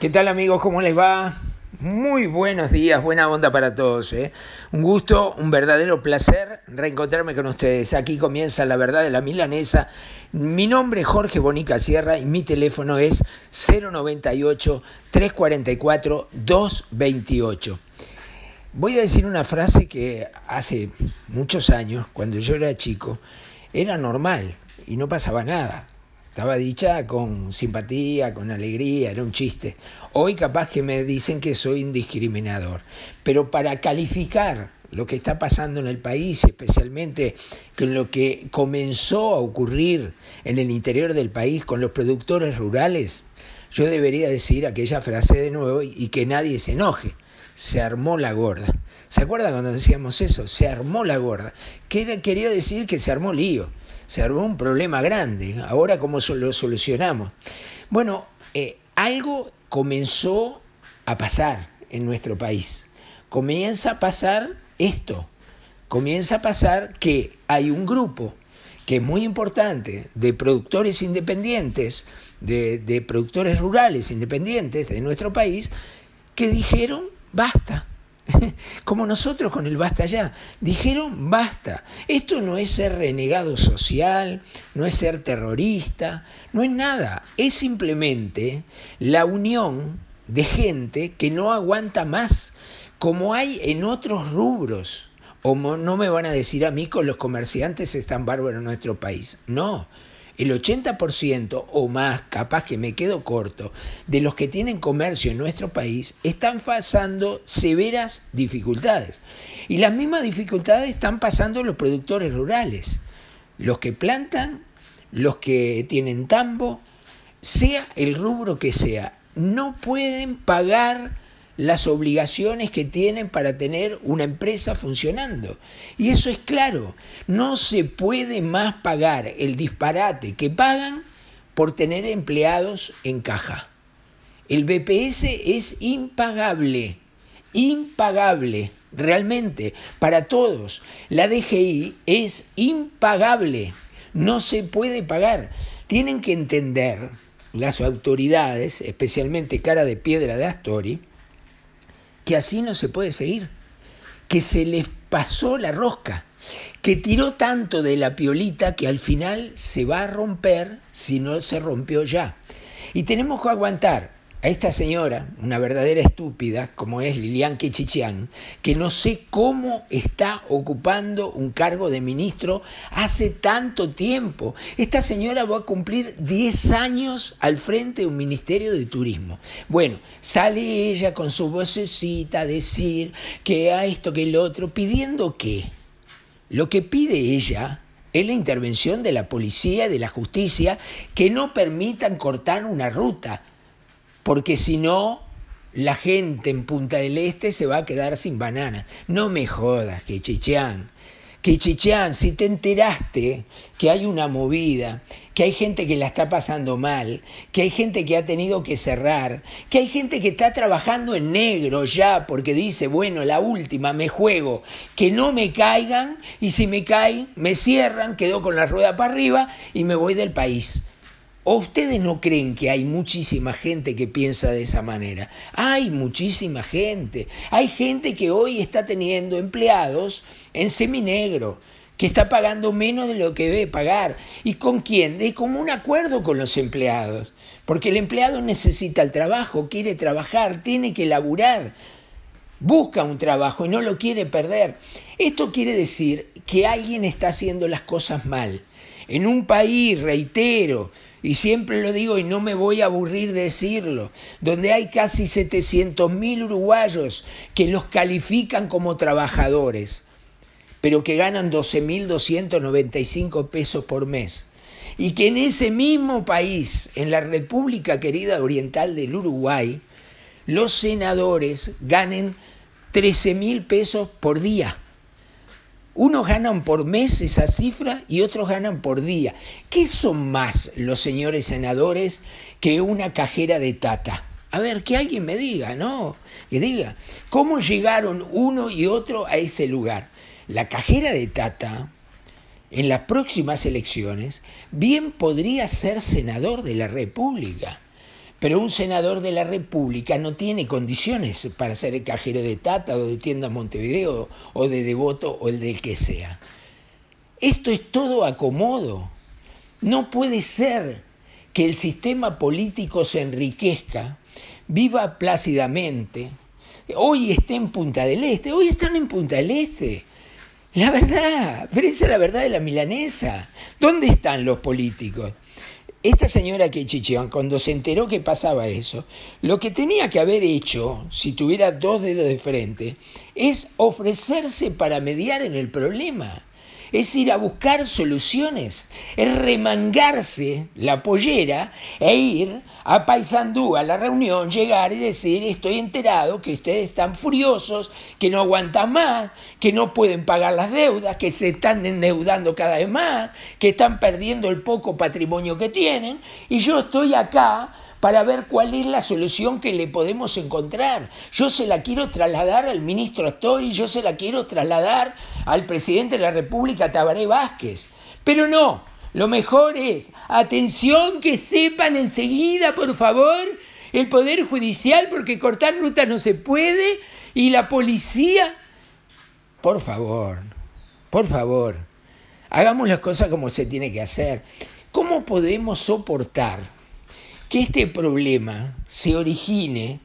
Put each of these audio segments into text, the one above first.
¿Qué tal amigos? ¿Cómo les va? Muy buenos días, buena onda para todos. ¿eh? Un gusto, un verdadero placer reencontrarme con ustedes. Aquí comienza la verdad de la milanesa. Mi nombre es Jorge Bonica Sierra y mi teléfono es 098-344-228. Voy a decir una frase que hace muchos años, cuando yo era chico, era normal y no pasaba nada estaba dicha con simpatía, con alegría, era un chiste. Hoy capaz que me dicen que soy indiscriminador, pero para calificar lo que está pasando en el país, especialmente con lo que comenzó a ocurrir en el interior del país con los productores rurales, yo debería decir aquella frase de nuevo y que nadie se enoje. Se armó la gorda. ¿Se acuerdan cuando decíamos eso? Se armó la gorda. Que quería decir que se armó lío se armó un problema grande. Ahora, ¿cómo lo solucionamos? Bueno, eh, algo comenzó a pasar en nuestro país. Comienza a pasar esto. Comienza a pasar que hay un grupo que es muy importante, de productores independientes, de productores rurales independientes de nuestro país, que dijeron, basta, como nosotros con el basta ya. Dijeron basta. Esto no es ser renegado social, no es ser terrorista, no es nada. Es simplemente la unión de gente que no aguanta más, como hay en otros rubros. O no me van a decir a mí que los comerciantes están bárbaros en nuestro país. No, el 80% o más, capaz que me quedo corto, de los que tienen comercio en nuestro país están pasando severas dificultades. Y las mismas dificultades están pasando los productores rurales, los que plantan, los que tienen tambo, sea el rubro que sea, no pueden pagar las obligaciones que tienen para tener una empresa funcionando. Y eso es claro, no se puede más pagar el disparate que pagan por tener empleados en caja. El BPS es impagable, impagable realmente para todos. La DGI es impagable, no se puede pagar. Tienen que entender las autoridades, especialmente cara de piedra de Astori, que así no se puede seguir, que se les pasó la rosca, que tiró tanto de la piolita que al final se va a romper si no se rompió ya. Y tenemos que aguantar a esta señora, una verdadera estúpida, como es Lilian Kichichian, que no sé cómo está ocupando un cargo de ministro hace tanto tiempo. Esta señora va a cumplir 10 años al frente de un ministerio de turismo. Bueno, sale ella con su vocecita a decir que a esto, que el otro, pidiendo que lo que pide ella es la intervención de la policía, de la justicia, que no permitan cortar una ruta porque si no, la gente en Punta del Este se va a quedar sin banana. No me jodas, que chichean. Que chichean, si te enteraste que hay una movida, que hay gente que la está pasando mal, que hay gente que ha tenido que cerrar, que hay gente que está trabajando en negro ya porque dice, bueno, la última, me juego, que no me caigan y si me caen, me cierran, quedo con la rueda para arriba y me voy del país. ¿O ustedes no creen que hay muchísima gente que piensa de esa manera? Hay muchísima gente. Hay gente que hoy está teniendo empleados en seminegro, que está pagando menos de lo que debe pagar. ¿Y con quién? De como un acuerdo con los empleados. Porque el empleado necesita el trabajo, quiere trabajar, tiene que laburar, busca un trabajo y no lo quiere perder. Esto quiere decir que alguien está haciendo las cosas mal. En un país, reitero, y siempre lo digo y no me voy a aburrir de decirlo, donde hay casi 700.000 uruguayos que los califican como trabajadores, pero que ganan 12.295 pesos por mes. Y que en ese mismo país, en la República querida oriental del Uruguay, los senadores ganen 13.000 pesos por día. Unos ganan por mes esa cifra y otros ganan por día. ¿Qué son más los señores senadores que una cajera de tata? A ver, que alguien me diga, ¿no? Que diga, ¿cómo llegaron uno y otro a ese lugar? La cajera de tata, en las próximas elecciones, bien podría ser senador de la República. Pero un senador de la República no tiene condiciones para ser el cajero de Tata o de Tienda Montevideo o de Devoto o el de que sea. Esto es todo acomodo. No puede ser que el sistema político se enriquezca, viva plácidamente. Hoy está en Punta del Este, hoy están en Punta del Este. La verdad, pero esa es la verdad de la milanesa. ¿Dónde están los políticos? Esta señora que cuando se enteró que pasaba eso, lo que tenía que haber hecho, si tuviera dos dedos de frente, es ofrecerse para mediar en el problema es ir a buscar soluciones, es remangarse la pollera e ir a Paysandú a la reunión, llegar y decir, estoy enterado que ustedes están furiosos, que no aguantan más, que no pueden pagar las deudas, que se están endeudando cada vez más, que están perdiendo el poco patrimonio que tienen, y yo estoy acá para ver cuál es la solución que le podemos encontrar. Yo se la quiero trasladar al ministro Astori, yo se la quiero trasladar al presidente de la República, Tabaré Vázquez. Pero no, lo mejor es, atención que sepan enseguida, por favor, el Poder Judicial, porque cortar rutas no se puede, y la policía, por favor, por favor, hagamos las cosas como se tiene que hacer. ¿Cómo podemos soportar que este problema se origine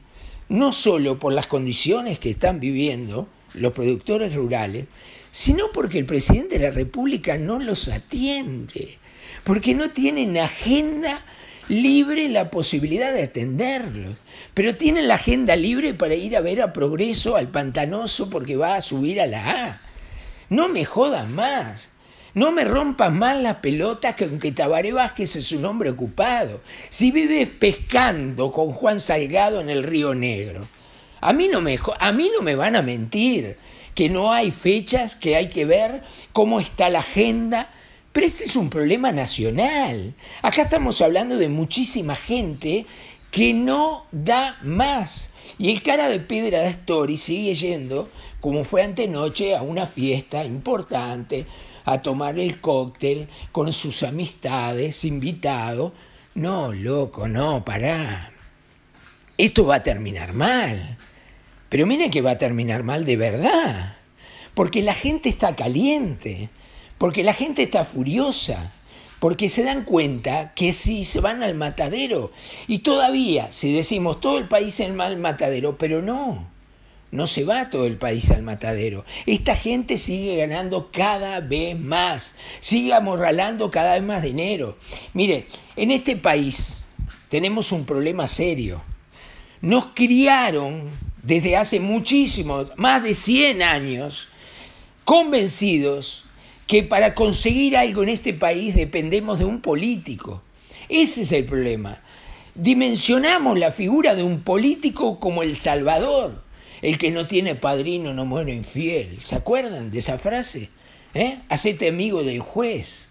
no solo por las condiciones que están viviendo los productores rurales, sino porque el presidente de la República no los atiende, porque no tienen agenda libre la posibilidad de atenderlos, pero tienen la agenda libre para ir a ver a Progreso, al Pantanoso, porque va a subir a la A. No me jodan más. No me rompas más las pelotas que aunque Tabaré Vázquez es un hombre ocupado. Si vives pescando con Juan Salgado en el Río Negro. A mí no me, a mí no me van a mentir que no hay fechas, que hay que ver cómo está la agenda. Pero este es un problema nacional. Acá estamos hablando de muchísima gente que no da más. Y el cara de piedra de Story sigue yendo, como fue antenoche, a una fiesta importante a tomar el cóctel con sus amistades, invitado. No, loco, no, pará. Esto va a terminar mal. Pero mire que va a terminar mal de verdad. Porque la gente está caliente, porque la gente está furiosa, porque se dan cuenta que si se van al matadero, y todavía, si decimos todo el país en mal matadero, pero no, no se va todo el país al matadero. Esta gente sigue ganando cada vez más, sigue amorralando cada vez más dinero. Mire, en este país tenemos un problema serio. Nos criaron desde hace muchísimos, más de 100 años, convencidos que para conseguir algo en este país dependemos de un político. Ese es el problema. Dimensionamos la figura de un político como el Salvador el que no tiene padrino no muere infiel. ¿Se acuerdan de esa frase? ¿Eh? Hacete amigo del juez.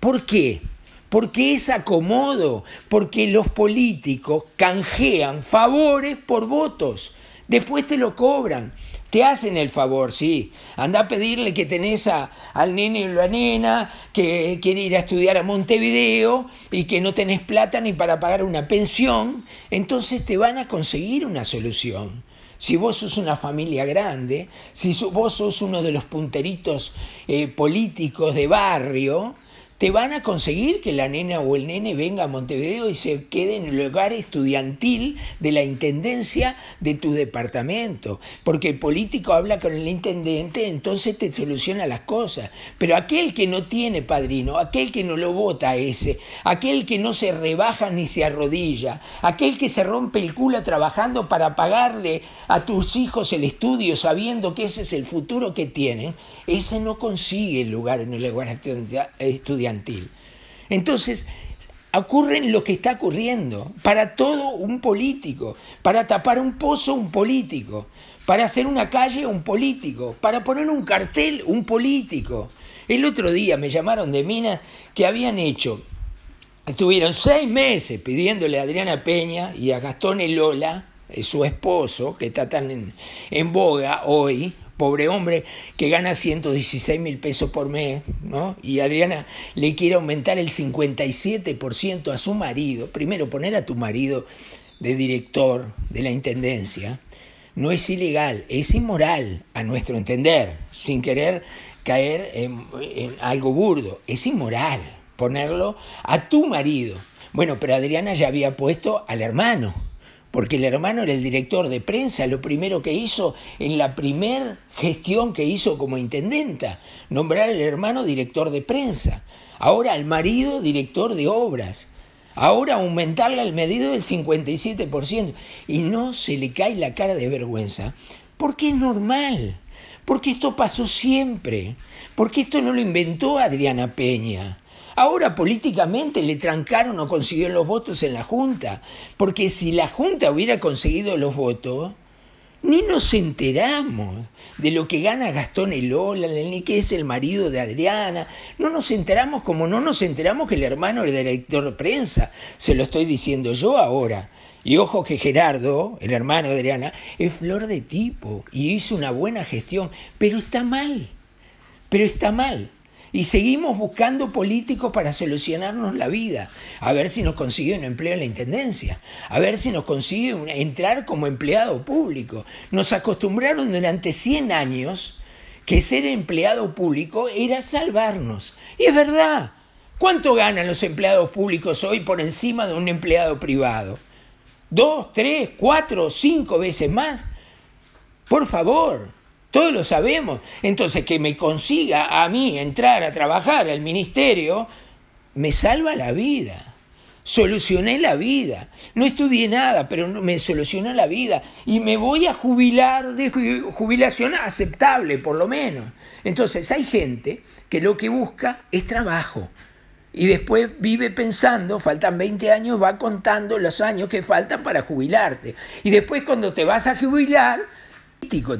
¿Por qué? Porque es acomodo, porque los políticos canjean favores por votos. Después te lo cobran. Te hacen el favor, sí. Anda a pedirle que tenés al nene o la nena que quiere ir a estudiar a Montevideo y que no tenés plata ni para pagar una pensión. Entonces te van a conseguir una solución si vos sos una familia grande, si vos sos uno de los punteritos eh, políticos de barrio, te van a conseguir que la nena o el nene venga a Montevideo y se quede en el hogar estudiantil de la intendencia de tu departamento, porque el político habla con el intendente, entonces te soluciona las cosas. Pero aquel que no tiene padrino, aquel que no lo vota ese, aquel que no se rebaja ni se arrodilla, aquel que se rompe el culo trabajando para pagarle a tus hijos el estudio sabiendo que ese es el futuro que tienen, ese no consigue el lugar en el hogar estudiantil entonces, ocurren lo que está ocurriendo. Para todo un político, para tapar un pozo un político, para hacer una calle un político, para poner un cartel un político. El otro día me llamaron de mina que habían hecho, estuvieron seis meses pidiéndole a Adriana Peña y a Gastón Lola, eh, su esposo, que está tan en boga hoy, pobre hombre que gana 116 mil pesos por mes, ¿no? Y Adriana le quiere aumentar el 57% a su marido. Primero, poner a tu marido de director de la Intendencia no es ilegal, es inmoral a nuestro entender, sin querer caer en, en algo burdo, es inmoral ponerlo a tu marido. Bueno, pero Adriana ya había puesto al hermano porque el hermano era el director de prensa, lo primero que hizo en la primer gestión que hizo como intendenta, nombrar al hermano director de prensa, ahora al marido director de obras, ahora aumentarle al medido del 57%, y no se le cae la cara de vergüenza, porque es normal, porque esto pasó siempre, porque esto no lo inventó Adriana Peña. Ahora políticamente le trancaron o consiguieron los votos en la Junta, porque si la Junta hubiera conseguido los votos, ni nos enteramos de lo que gana Gastón Elola, ni que es el marido de Adriana. No nos enteramos como no nos enteramos que el hermano del director de prensa. Se lo estoy diciendo yo ahora. Y ojo que Gerardo, el hermano de Adriana, es flor de tipo y hizo una buena gestión, pero está mal. Pero está mal. Y seguimos buscando políticos para solucionarnos la vida, a ver si nos consigue un empleo en la Intendencia, a ver si nos consigue entrar como empleado público. Nos acostumbraron durante 100 años que ser empleado público era salvarnos. Y es verdad, ¿cuánto ganan los empleados públicos hoy por encima de un empleado privado? ¿Dos, tres, cuatro, cinco veces más? Por favor, todos lo sabemos. Entonces, que me consiga a mí entrar a trabajar al ministerio, me salva la vida. Solucioné la vida. No estudié nada, pero me solucionó la vida. Y me voy a jubilar de jubilación aceptable, por lo menos. Entonces, hay gente que lo que busca es trabajo. Y después vive pensando, faltan 20 años, va contando los años que faltan para jubilarte. Y después cuando te vas a jubilar,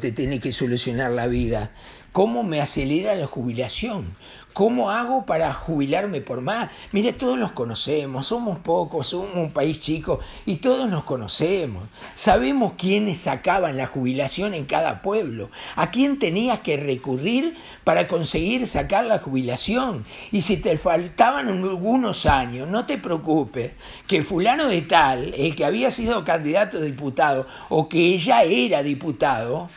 te tiene que solucionar la vida. ¿Cómo me acelera la jubilación? ¿Cómo hago para jubilarme por más? Mire, todos los conocemos, somos pocos, somos un país chico y todos nos conocemos. Sabemos quiénes sacaban la jubilación en cada pueblo, a quién tenías que recurrir para conseguir sacar la jubilación. Y si te faltaban algunos años, no te preocupes, que fulano de tal, el que había sido candidato a diputado o que ella era diputado,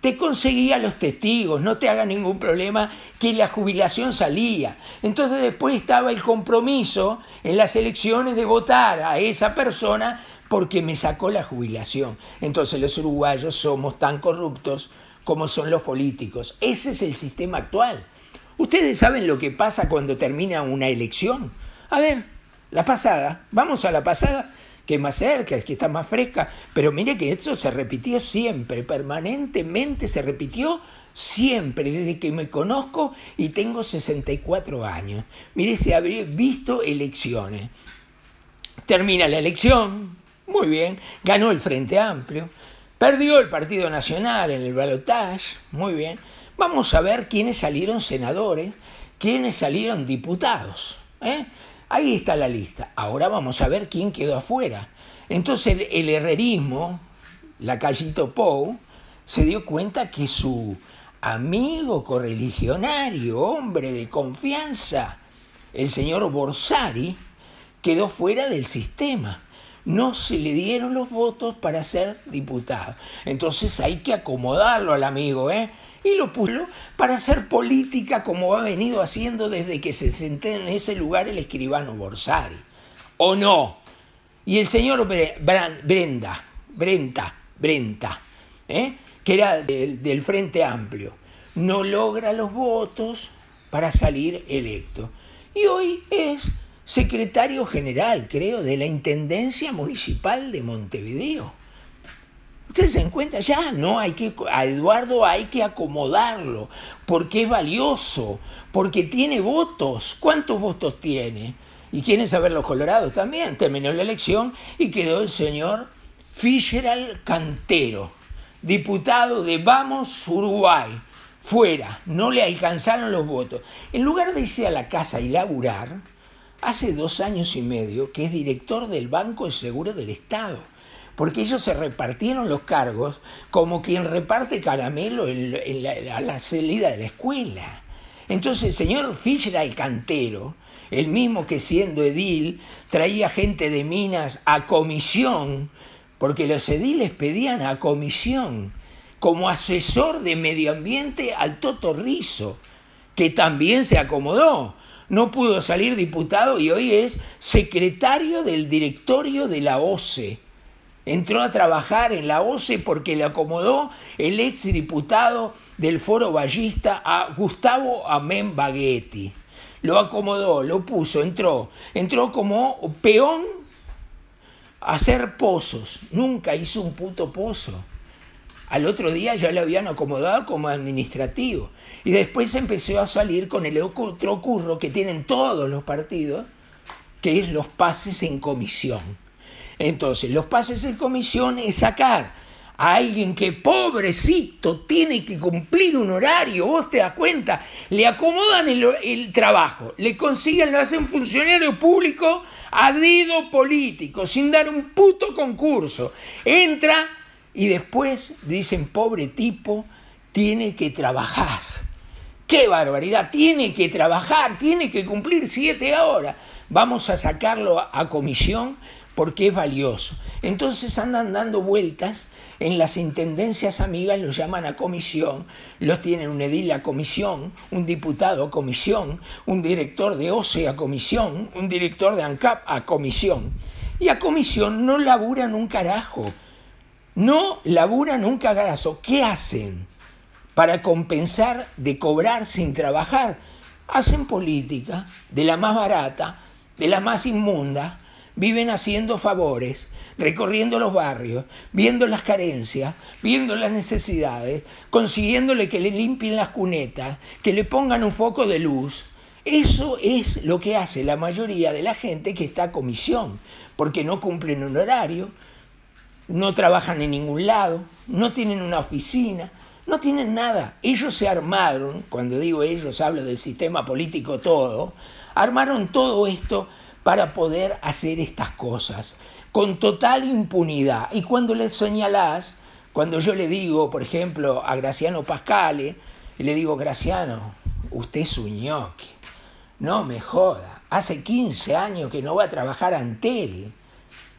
te conseguía los testigos, no te haga ningún problema, que la jubilación salía. Entonces después estaba el compromiso en las elecciones de votar a esa persona porque me sacó la jubilación. Entonces los uruguayos somos tan corruptos como son los políticos. Ese es el sistema actual. Ustedes saben lo que pasa cuando termina una elección. A ver, la pasada, vamos a la pasada que es más cerca, es que está más fresca. Pero mire que eso se repitió siempre, permanentemente se repitió siempre, desde que me conozco y tengo 64 años. Mire se habría visto elecciones. Termina la elección, muy bien, ganó el Frente Amplio, perdió el Partido Nacional en el balotaje, muy bien. Vamos a ver quiénes salieron senadores, quiénes salieron diputados. ¿eh? Ahí está la lista. Ahora vamos a ver quién quedó afuera. Entonces el, herrerismo, la Callito Pou, se dio cuenta que su amigo correligionario, hombre de confianza, el señor Borsari, quedó fuera del sistema. No se le dieron los votos para ser diputado. Entonces hay que acomodarlo al amigo, ¿eh? y lo puso para hacer política como ha venido haciendo desde que se sentó en ese lugar el escribano Borsari. ¿O no? Y el señor Brenda, Brenta, Brenta, ¿eh? que era del Frente Amplio, no logra los votos para salir electo. Y hoy es secretario general, creo, de la Intendencia Municipal de Montevideo. Ustedes se encuentra cuenta ya, no hay que a Eduardo hay que acomodarlo porque es valioso, porque tiene votos. ¿Cuántos votos tiene? Y quieren saber los colorados también. Terminó la elección y quedó el señor Fischer Cantero, diputado de Vamos Uruguay. Fuera, no le alcanzaron los votos. En lugar de irse a la casa y laburar, hace dos años y medio que es director del Banco de Seguro del Estado porque ellos se repartieron los cargos como quien reparte caramelo en, la, a la salida de la escuela. Entonces el señor Fischer el cantero, el mismo que siendo edil traía gente de minas a comisión, porque los ediles pedían a comisión como asesor de medio ambiente al Toto que también se acomodó. No pudo salir diputado y hoy es secretario del directorio de la OCE. Entró a trabajar en la OCE porque le acomodó el exdiputado del Foro Ballista a Gustavo Amén Baghetti. Lo acomodó, lo puso, entró. Entró como peón a hacer pozos. Nunca hizo un puto pozo. Al otro día ya lo habían acomodado como administrativo. Y después empezó a salir con el otro curro que tienen todos los partidos, que es los pases en comisión. Entonces, los pases en comisión es sacar a alguien que pobrecito tiene que cumplir un horario, vos te das cuenta, le acomodan el, el trabajo, le consiguen, lo hacen funcionario público a dedo político, sin dar un puto concurso. Entra y después dicen, pobre tipo, tiene que trabajar. ¡Qué barbaridad! Tiene que trabajar, tiene que cumplir siete horas. Vamos a sacarlo a comisión porque es valioso. Entonces andan dando vueltas en las intendencias amigas los llaman a comisión, los tienen un edil a comisión, un diputado a comisión, un director de OCE a comisión, un director de ANCAP a comisión. Y a comisión no laburan un carajo, no laburan un cagazo ¿Qué hacen para compensar de cobrar sin trabajar? Hacen política de la más barata, de la más inmunda, viven haciendo favores, recorriendo los barrios, viendo las carencias, viendo las necesidades, consiguiéndole que le limpien las cunetas, que le pongan un foco de luz. Eso es lo que hace la mayoría de la gente que está a comisión, porque no cumplen un horario, no trabajan en ningún lado, no tienen una oficina, no tienen nada. Ellos se armaron, cuando digo ellos hablo del sistema político todo, armaron todo esto para poder hacer estas cosas con total impunidad. Y cuando le señalás, cuando yo le digo, por ejemplo, a Graciano Pascale, le digo, Graciano, usted es un ñoque, no me joda, hace 15 años que no va a trabajar Antel,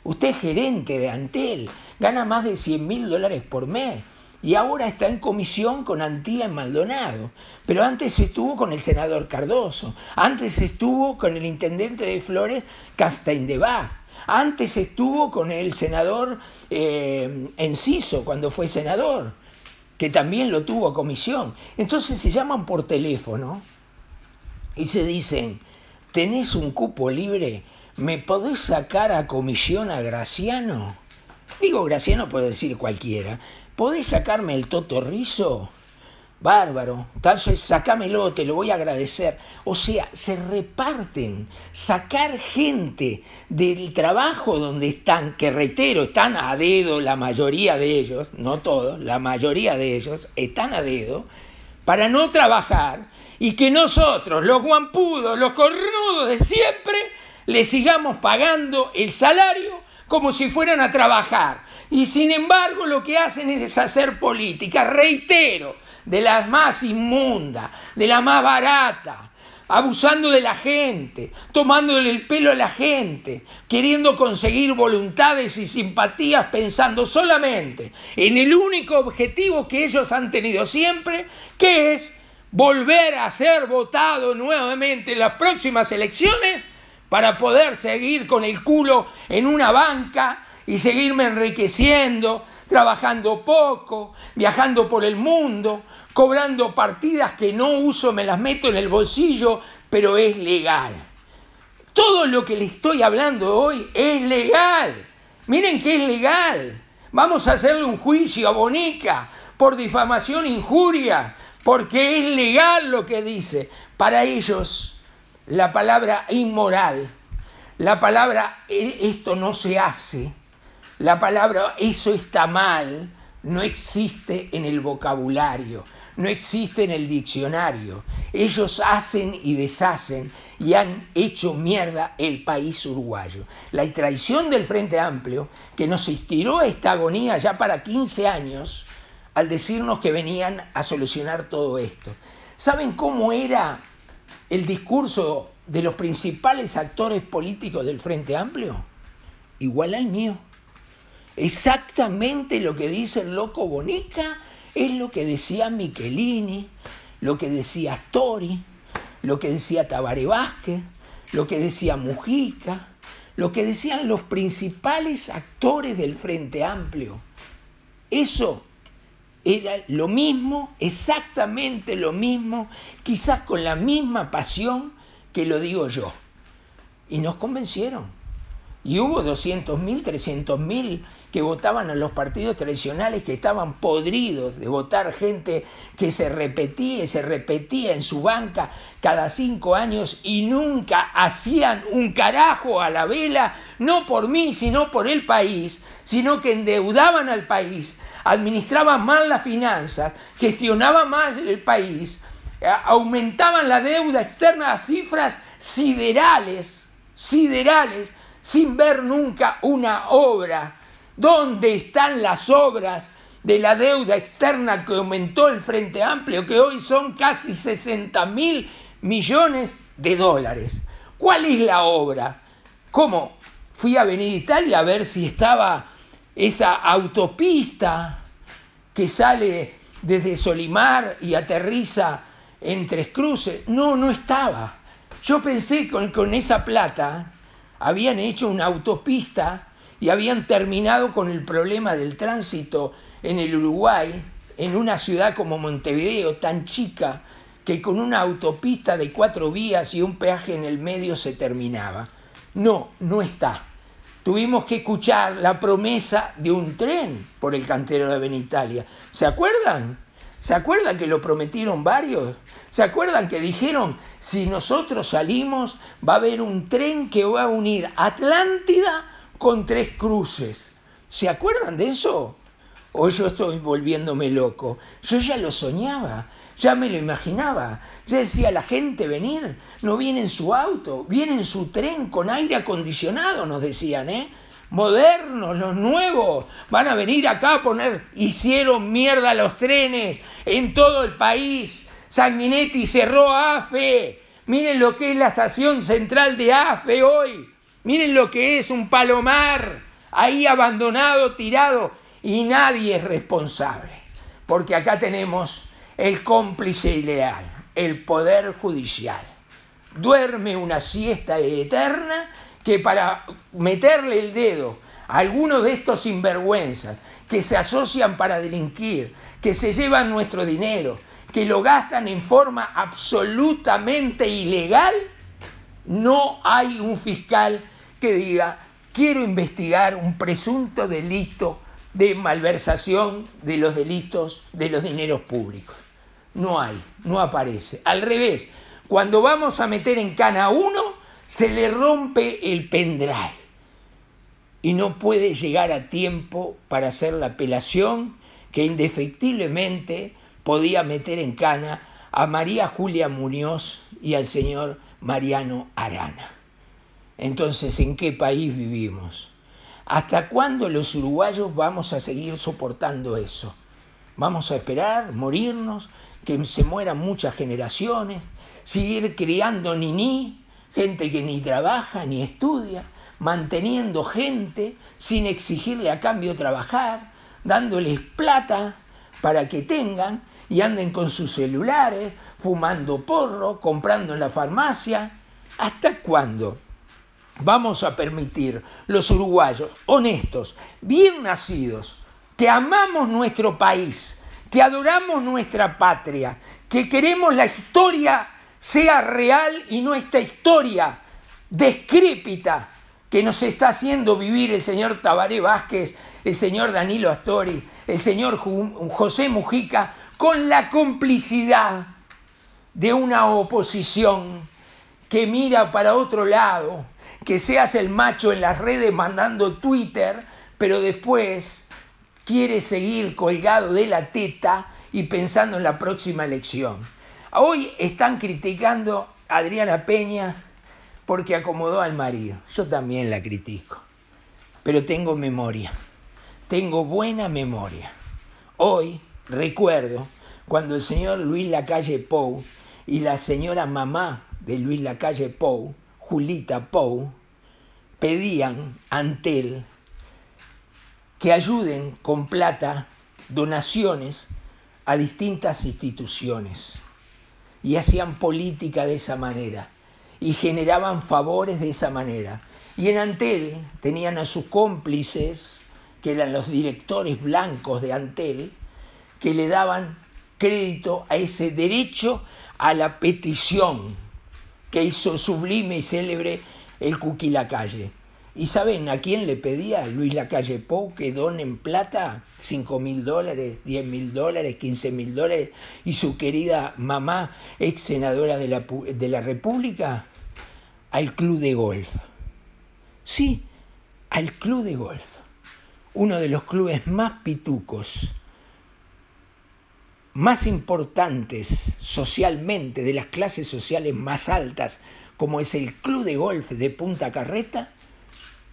usted es gerente de Antel, gana más de 100 mil dólares por mes, y ahora está en comisión con Antía Maldonado. Pero antes estuvo con el senador Cardoso, antes estuvo con el intendente de Flores Castañeda antes estuvo con el senador eh, Enciso cuando fue senador, que también lo tuvo a comisión. Entonces se llaman por teléfono y se dicen, ¿tenés un cupo libre? ¿Me podés sacar a comisión a Graciano? Digo Graciano puede decir cualquiera, ¿Podés sacarme el rizo? Bárbaro, sacámelo, te lo voy a agradecer. O sea, se reparten, sacar gente del trabajo donde están, que reitero, están a dedo, la mayoría de ellos, no todos, la mayoría de ellos están a dedo, para no trabajar y que nosotros, los guampudos, los cornudos de siempre, les sigamos pagando el salario como si fueran a trabajar y sin embargo lo que hacen es hacer política, reitero, de la más inmunda, de la más barata, abusando de la gente, tomándole el pelo a la gente, queriendo conseguir voluntades y simpatías pensando solamente en el único objetivo que ellos han tenido siempre, que es volver a ser votado nuevamente en las próximas elecciones para poder seguir con el culo en una banca y seguirme enriqueciendo, trabajando poco, viajando por el mundo, cobrando partidas que no uso, me las meto en el bolsillo, pero es legal. Todo lo que le estoy hablando hoy es legal. Miren que es legal. Vamos a hacerle un juicio a Bonica por difamación, injuria, porque es legal lo que dice. Para ellos, la palabra inmoral, la palabra eh, esto no se hace, la palabra eso está mal no existe en el vocabulario, no existe en el diccionario. Ellos hacen y deshacen y han hecho mierda el país uruguayo. La traición del Frente Amplio, que nos estiró esta agonía ya para 15 años, al decirnos que venían a solucionar todo esto. ¿Saben cómo era el discurso de los principales actores políticos del Frente Amplio? Igual al mío. Exactamente lo que dice el loco Bonica es lo que decía Michelini, lo que decía Tori lo que decía Tabaré Vázquez, lo que decía Mujica, lo que decían los principales actores del Frente Amplio. Eso era lo mismo, exactamente lo mismo, quizás con la misma pasión que lo digo yo. Y nos convencieron. Y hubo 200.000, 300.000 que votaban a los partidos tradicionales que estaban podridos de votar gente que se repetía y se repetía en su banca cada cinco años y nunca hacían un carajo a la vela, no por mí, sino por el país, sino que endeudaban al país, administraban mal las finanzas, gestionaban mal el país, eh, aumentaban la deuda externa a cifras siderales, siderales sin ver nunca una obra. ¿Dónde están las obras de la deuda externa que aumentó el Frente Amplio, que hoy son casi 60 mil millones de dólares? ¿Cuál es la obra? ¿Cómo? Fui a venir Italia a ver si estaba esa autopista que sale desde Solimar y aterriza en Tres Cruces. No, no estaba. Yo pensé con, con esa plata habían hecho una autopista y habían terminado con el problema del tránsito en el Uruguay, en una ciudad como Montevideo, tan chica, que con una autopista de cuatro vías y un peaje en el medio se terminaba. No, no está. Tuvimos que escuchar la promesa de un tren por el cantero de Benitalia. ¿Se acuerdan? ¿Se acuerdan que lo prometieron varios? ¿Se acuerdan que dijeron, si nosotros salimos, va a haber un tren que va a unir Atlántida con tres cruces? ¿Se acuerdan de eso? O yo estoy volviéndome loco. Yo ya lo soñaba, ya me lo imaginaba. Ya decía la gente venir, no viene en su auto, viene en su tren con aire acondicionado, nos decían, ¿eh? modernos, los nuevos, van a venir acá a poner, hicieron mierda los trenes en todo el país. Sanguinetti cerró AFE. Miren lo que es la estación central de AFE hoy. Miren lo que es un palomar ahí abandonado, tirado. Y nadie es responsable. Porque acá tenemos el cómplice ideal, el poder judicial. Duerme una siesta eterna que para meterle el dedo a algunos de estos sinvergüenzas que se asocian para delinquir, que se llevan nuestro dinero, que lo gastan en forma absolutamente ilegal, no hay un fiscal que diga, quiero investigar un presunto delito de malversación de los delitos de los dineros públicos. No hay, no aparece. Al revés, cuando vamos a meter en cana uno, se le rompe el pendrive y no puede llegar a tiempo para hacer la apelación que indefectiblemente podía meter en cana a María Julia Muñoz y al señor Mariano Arana. Entonces, ¿en qué país vivimos? ¿Hasta cuándo los uruguayos vamos a seguir soportando eso? ¿Vamos a esperar, morirnos, que se mueran muchas generaciones, seguir criando niní gente que ni trabaja ni estudia, manteniendo gente sin exigirle a cambio trabajar, dándoles plata para que tengan y anden con sus celulares, fumando porro, comprando en la farmacia. ¿Hasta cuándo? Vamos a permitir los uruguayos honestos, bien nacidos, que amamos nuestro país, que adoramos nuestra patria, que queremos la historia sea real y no esta historia descrépita que nos está haciendo vivir el señor Tabaré Vázquez, el señor Danilo Astori, el señor José Mujica, con la complicidad de una oposición que mira para otro lado, que se hace el macho en las redes mandando Twitter, pero después quiere seguir colgado de la teta y pensando en la próxima elección. Hoy están criticando a Adriana Peña porque acomodó al marido. Yo también la critico, pero tengo memoria, tengo buena memoria. Hoy recuerdo cuando el señor Luis Lacalle Pou y la señora mamá de Luis Lacalle Pou, Julita Pou, pedían ante él que ayuden con plata, donaciones a distintas instituciones y hacían política de esa manera y generaban favores de esa manera. Y en Antel tenían a sus cómplices, que eran los directores blancos de Antel, que le daban crédito a ese derecho a la petición que hizo sublime y célebre el Cuquilacalle. ¿Y saben a quién le pedía Luis Lacalle Pou que donen plata? 5 mil dólares, 10 mil dólares, 15 mil dólares. Y su querida mamá, ex senadora de la, de la República, al club de golf. Sí, al club de golf. Uno de los clubes más pitucos, más importantes socialmente, de las clases sociales más altas, como es el club de golf de Punta Carreta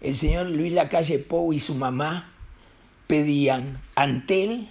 el señor Luis Lacalle Pou y su mamá pedían ante él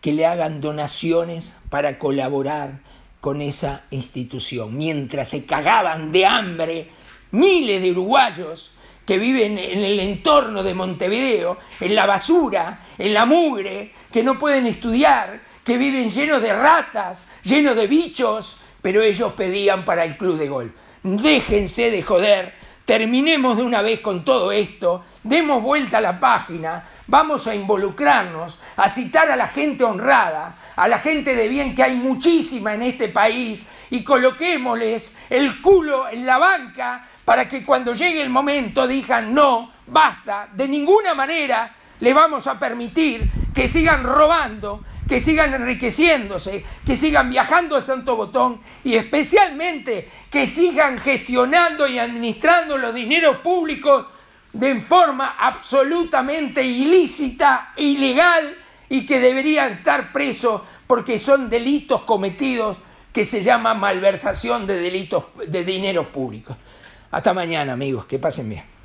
que le hagan donaciones para colaborar con esa institución, mientras se cagaban de hambre miles de uruguayos que viven en el entorno de Montevideo, en la basura, en la mugre, que no pueden estudiar, que viven llenos de ratas, llenos de bichos, pero ellos pedían para el club de golf. Déjense de joder Terminemos de una vez con todo esto, demos vuelta a la página, vamos a involucrarnos, a citar a la gente honrada, a la gente de bien que hay muchísima en este país y coloquémosles el culo en la banca para que cuando llegue el momento digan no, basta, de ninguna manera le vamos a permitir que sigan robando que sigan enriqueciéndose, que sigan viajando a Santo Botón y especialmente que sigan gestionando y administrando los dineros públicos de forma absolutamente ilícita, ilegal y que deberían estar presos porque son delitos cometidos que se llama malversación de delitos de dineros públicos. Hasta mañana, amigos, que pasen bien.